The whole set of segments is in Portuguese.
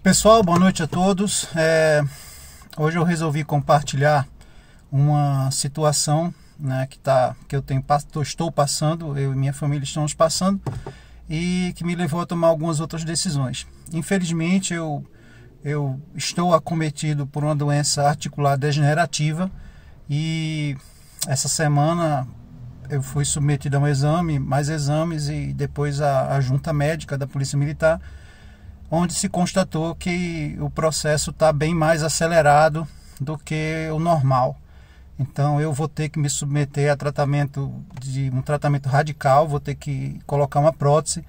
Pessoal, boa noite a todos. É, hoje eu resolvi compartilhar uma situação né, que, tá, que eu tenho, estou passando, eu e minha família estamos passando, e que me levou a tomar algumas outras decisões. Infelizmente, eu, eu estou acometido por uma doença articular degenerativa e essa semana eu fui submetido a um exame, mais exames e depois a, a junta médica da Polícia Militar onde se constatou que o processo está bem mais acelerado do que o normal. Então eu vou ter que me submeter a tratamento de um tratamento radical, vou ter que colocar uma prótese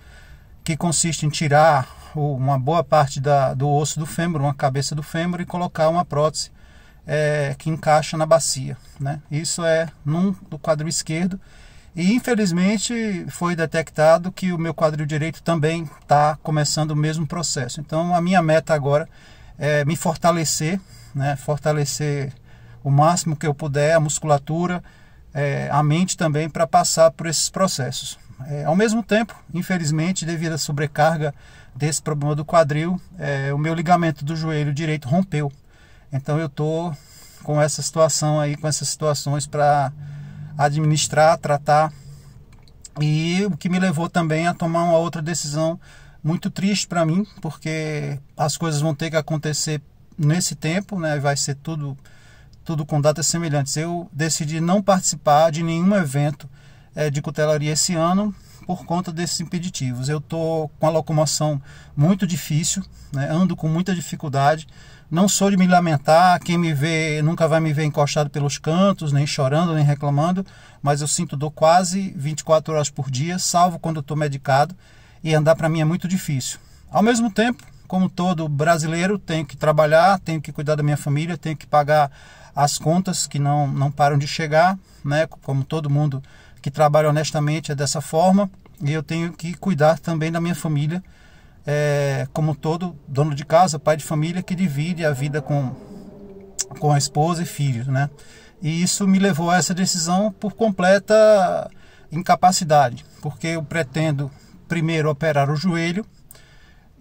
que consiste em tirar uma boa parte da, do osso do fêmur, uma cabeça do fêmur e colocar uma prótese é, que encaixa na bacia. Né? Isso é num do quadril esquerdo e infelizmente foi detectado que o meu quadril direito também está começando o mesmo processo. Então a minha meta agora é me fortalecer, né? fortalecer o máximo que eu puder a musculatura, é, a mente também para passar por esses processos. É, ao mesmo tempo, infelizmente, devido à sobrecarga desse problema do quadril, é, o meu ligamento do joelho direito rompeu. Então eu estou com essa situação aí, com essas situações para administrar, tratar. E o que me levou também a tomar uma outra decisão muito triste para mim, porque as coisas vão ter que acontecer nesse tempo, né? Vai ser tudo tudo com datas semelhantes. Eu decidi não participar de nenhum evento é, de cutelaria esse ano por conta desses impeditivos. Eu estou com a locomoção muito difícil, né? ando com muita dificuldade. Não sou de me lamentar, quem me vê nunca vai me ver encostado pelos cantos, nem chorando, nem reclamando, mas eu sinto dor quase 24 horas por dia, salvo quando estou medicado, e andar para mim é muito difícil. Ao mesmo tempo, como todo brasileiro, tenho que trabalhar, tenho que cuidar da minha família, tenho que pagar as contas que não, não param de chegar, né? como todo mundo que trabalha honestamente é dessa forma e eu tenho que cuidar também da minha família, é, como todo dono de casa, pai de família que divide a vida com, com a esposa e filhos, né? E isso me levou a essa decisão por completa incapacidade, porque eu pretendo primeiro operar o joelho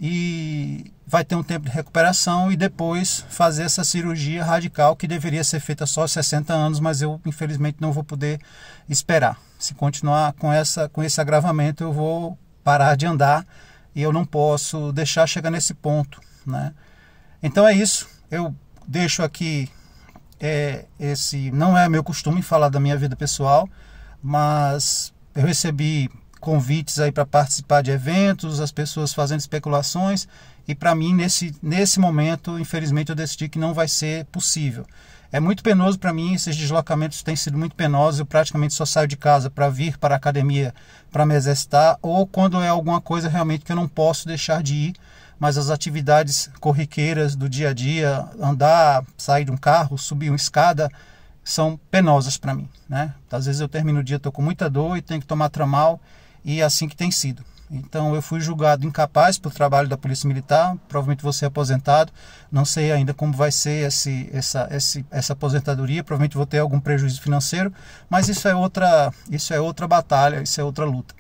e vai ter um tempo de recuperação e depois fazer essa cirurgia radical que deveria ser feita só aos 60 anos, mas eu infelizmente não vou poder esperar. Se continuar com, essa, com esse agravamento, eu vou parar de andar e eu não posso deixar chegar nesse ponto. Né? Então é isso. Eu deixo aqui é, esse. Não é meu costume falar da minha vida pessoal, mas eu recebi convites aí para participar de eventos, as pessoas fazendo especulações, e para mim nesse nesse momento, infelizmente eu decidi que não vai ser possível. É muito penoso para mim, esses deslocamentos têm sido muito penosos, eu praticamente só saio de casa para vir para a academia para me exercitar ou quando é alguma coisa realmente que eu não posso deixar de ir, mas as atividades corriqueiras do dia a dia, andar, sair de um carro, subir uma escada, são penosas para mim, né? Às vezes eu termino o dia, estou com muita dor e tenho que tomar tramal e é assim que tem sido. Então eu fui julgado incapaz pelo trabalho da Polícia Militar, provavelmente vou ser aposentado, não sei ainda como vai ser esse, essa, esse, essa aposentadoria, provavelmente vou ter algum prejuízo financeiro, mas isso é outra, isso é outra batalha, isso é outra luta.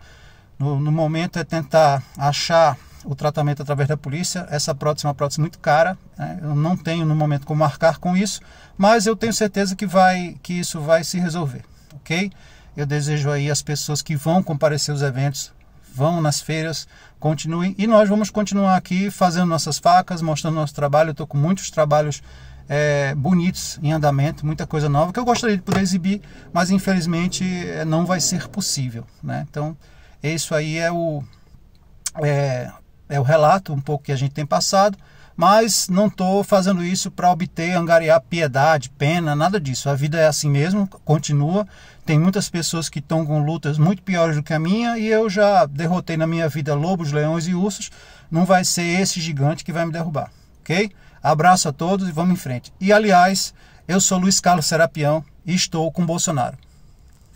No, no momento é tentar achar o tratamento através da polícia, essa prótese é uma prótese muito cara, né? eu não tenho no momento como marcar com isso, mas eu tenho certeza que, vai, que isso vai se resolver, ok? Eu desejo aí as pessoas que vão comparecer aos eventos, vão nas feiras, continuem. E nós vamos continuar aqui fazendo nossas facas, mostrando nosso trabalho. Eu estou com muitos trabalhos é, bonitos em andamento, muita coisa nova que eu gostaria de poder exibir, mas infelizmente é, não vai ser possível. Né? Então, isso aí é o, é, é o relato um pouco que a gente tem passado mas não estou fazendo isso para obter, angariar piedade, pena, nada disso. A vida é assim mesmo, continua. Tem muitas pessoas que estão com lutas muito piores do que a minha e eu já derrotei na minha vida lobos, leões e ursos. Não vai ser esse gigante que vai me derrubar, ok? Abraço a todos e vamos em frente. E aliás, eu sou Luiz Carlos Serapião e estou com Bolsonaro.